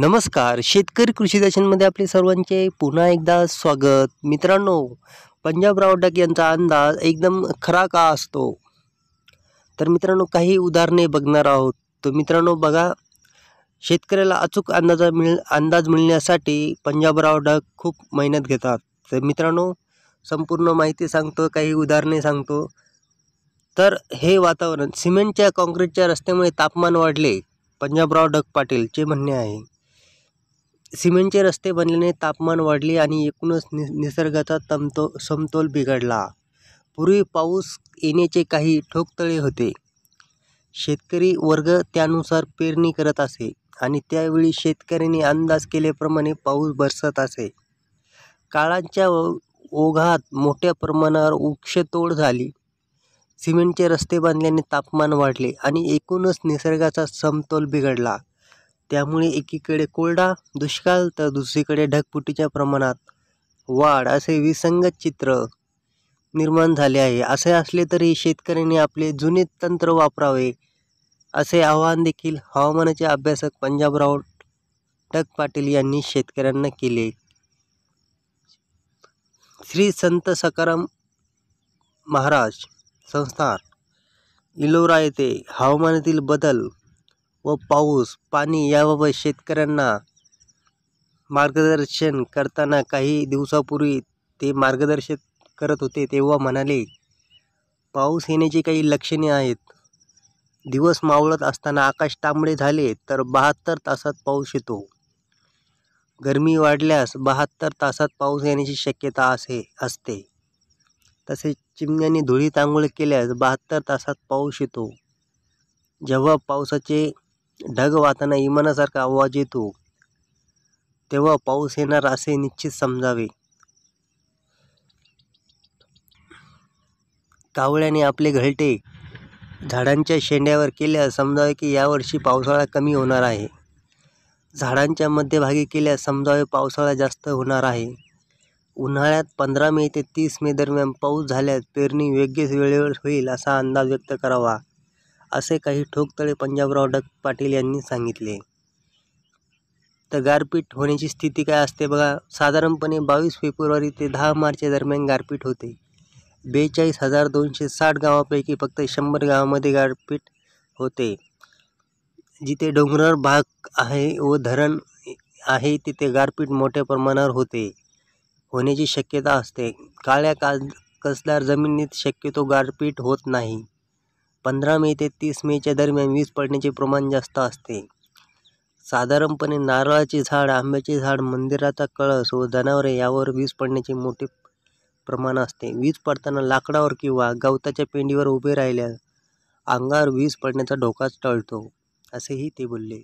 नमस्कार शेतकरी कृषी दर्शनमध्ये आपले सर्वांचे पुन्हा एकदा स्वागत मित्रांनो पंजाबराव डक यांचा अंदाज एकदम खरा का असतो तर मित्रांनो काही उदाहरणे बघणार आहोत तर मित्रांनो बघा शेतकऱ्याला अचूक अंदाजा मिळ अंदाज मिळण्यासाठी पंजाबराव रावडक खूप मेहनत घेतात तर मित्रांनो संपूर्ण माहिती सांगतो काही उदाहरणे सांगतो तर हे वातावरण सिमेंटच्या काँक्रीटच्या रस्त्यामुळे तापमान वाढले पंजाबराव डग पाटीलचे म्हणणे आहे सिमेंटचे रस्ते बनल्याने तापमान वाढले आणि एकूणच नि निसर्गाचा तमतो समतोल बिघडला पूर्वी पाऊस येण्याचे काही ठोकतळे होते शेतकरी वर्ग त्यानुसार पेरणी करत असे आणि त्यावेळी शेतकऱ्यांनी अंदाज केल्याप्रमाणे पाऊस बरसत असे काळांच्या ओघात मोठ्या प्रमाणावर वृक्षतोड झाली सिमेंटचे रस्ते बांधल्याने तापमान वाढले आणि एकूणच निसर्गाचा समतोल बिघडला त्यामुळे एकीकडे कोरडा दुष्काळ तर दुसरीकडे ढगफुटीच्या प्रमाणात वाढ असे विसंगत चित्र निर्माण झाले आहे असे असले तरी शेतकऱ्यांनी आपले जुने तंत्र वापरावे असे आवाहन देखील हवामानाचे अभ्यासक पंजाबराव टक पाटील यांनी शेतकऱ्यांना केले श्री संत सकाराम महाराज संस्थान इलोरा येथे हवामानातील बदल व पाऊस पाणी याबाबत शेतकऱ्यांना मार्गदर्शन करताना काही दिवसापूर्वी ते मार्गदर्शन करत होते तेव्हा म्हणाले पाऊस येण्याची काही लक्षणे आहेत दिवस मावळत असताना आकाश तांबडे झाले तर बहात्तर तासात पाऊस येतो गरमी वाढल्यास बहात्तर तासात पाऊस येण्याची शक्यता असे असते तसेच चिमण्याने धुळी तांगोळ केल्यास बहात्तर तासात पाऊस येतो जेव्हा पावसाचे ढग वाहताना विमानासारखा आवाज येतो तेव्हा पाऊस येणार असे निश्चित समजावे कावळ्याने आपले घळटे झाडांच्या शेंड्यावर केल्यास समजावे की यावर्षी पावसाळा कमी होणार आहे झाडांच्या मध्यभागी केल्यास समजावे पावसाळा जास्त होणार आहे उन्हाळ्यात पंधरा मे ते तीस मे दरम्यान पाऊस झाल्यास पेरणी योग्य वेळेवर होईल असा अंदाज व्यक्त करावा असे काही ठोकतळे पंजाबराव डग पाटील यांनी सांगितले तर गारपीट होण्याची स्थिती काय असते बघा साधारणपणे बावीस फेब्रुवारी ते दहा मार्च दरम्यान गारपीट होते बेचाळीस हजार दोनशे साठ गावापैकी फक्त शंभर गावामध्ये गारपीट होते जिथे डोंगराळ भाग आहे व धरण आहे तिथे गारपीट मोठ्या प्रमाणावर होते होण्याची शक्यता असते काळ्या का कसदार जमिनीत शक्यतो गारपीट होत नाही पंधरा मे ते तीस मेच्या दरम्यान वीज पडण्याचे प्रमाण जास्त असते साधारणपणे नारळाचे झाड आंब्याचे झाड मंदिराचा कळस व जनावरे यावर वीज पडण्याचे मोठे प्रमाण असते वीज पडताना लाकडावर किंवा गवताच्या पेंडीवर उभे राहिल्या अंगावर वीज पडण्याचा धोकाच टळतो असेही ते बोलले